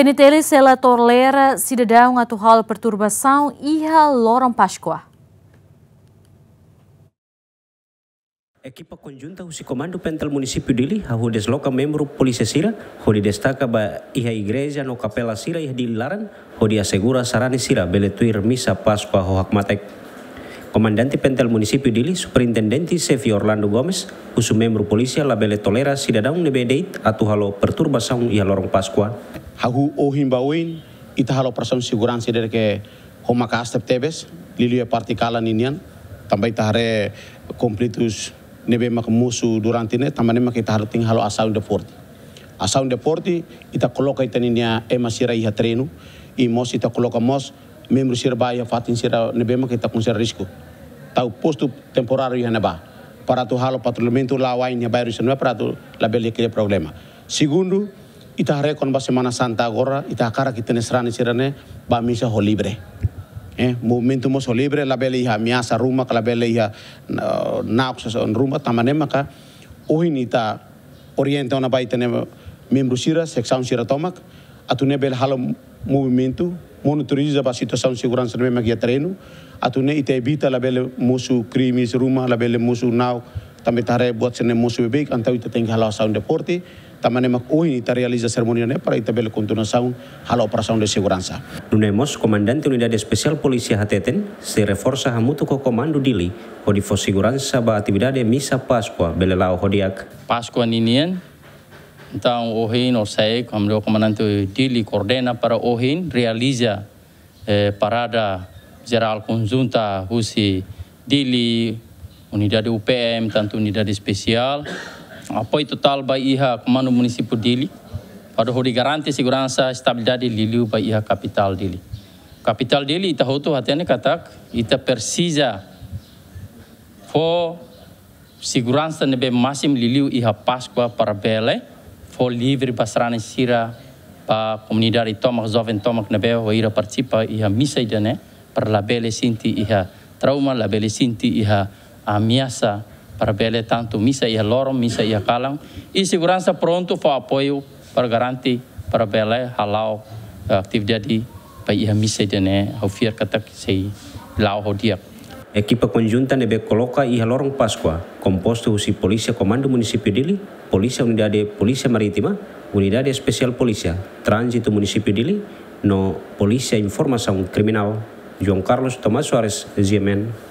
Penitelis ela torlera cidadão atau hal e iha lorong Páscoa. Ekipa konjunta usi komando pental munisipi dili hau desloka desloca polisi sila Sira, di destaka ba iha igreja no kapela Sira iha de Laran, di asegura sarani Sira beletuir misa Páscoa hohak hakmatek. Comandante pental munisipi dili superintendenti Sefi Orlando Gomez o membro polisi la bele tolera cidadão nebedeit atau halo e ia lorong Páscoa hahu o himbauin ita halo person seguransi dari ke homa ka astep tebes lilu ya e partikalan ninian tambah ita hare komplitus nebe mak musu durante ne tambah ne mak ita hare ting halo asal deporti asal deporti ita koloka ita ninia ema sira iha trenu i mos ita koloka mos membro sira ba iha fatin sira nebe mak ita konser risku tau postu temporaru iha neba para tu halo patrulmentu lawain bayar bairro sira para tu label iha problema segundo ita rekon ba Semana Santa agora, ita cara que tenes rani sirane ba misa ho libre. Eh, movimento mo so libre la bele iha miasa ruma la bele iha naoxa on ruma tamane ka ohin ita orienta ona bai tene membro sira seksaun sira tomak atune bel halo movimento monitoriza ba situação segurança mesmo que treino atune ita evita la bele musu crimes ruma la bele musu naoxa Também tare buat sene musu bebek antau saun deporti relação deporte. mak UI ita realiza seremonia ne para ita saun halau para saun de segurança. Nunemos, comandante unidade spesial polisi Hateten, se reforsa hamutu ko komando dili, ko di hodifo segurança ba atividade paskua bele lau hodiak. paskua ninian, então ohin o sei, como o comandante dili coordena para ohin realiza eh, parada geral conjunta husi dili unidade UPM, tanto unidade especial, apoio total para IHA, comando município dele, para o garante segurança e estabilidade dele para IHA capital dele. Capital dele, ita roto até ne katak, ita precisa for segurança nebe máximo liliu IHA Páscoa para Bele, for livre para Sira, para a tomak Tomac, tomak Tomac nebe, ou ira participa IHA missa, idane, Para la sinti IHA trauma, labele sinti IHA ameaça para bele tanto misa ia e lorong, misa ia e kalang, e segurança pronto fa apoio para garanti para bele halau eh, aktif jadi pai ia misa jene au fiar kata sei lau ho dia. Equipa conjunta nebe coloca ia lorong Pasqua, composto usi Polícia Comando Municipio Dili, Polícia Unidade Polícia Marítima, Unidade spesial polisia Trânsito Municipio Dili, no Polícia Informação kriminal João Carlos Tomás Soares, Ziemen.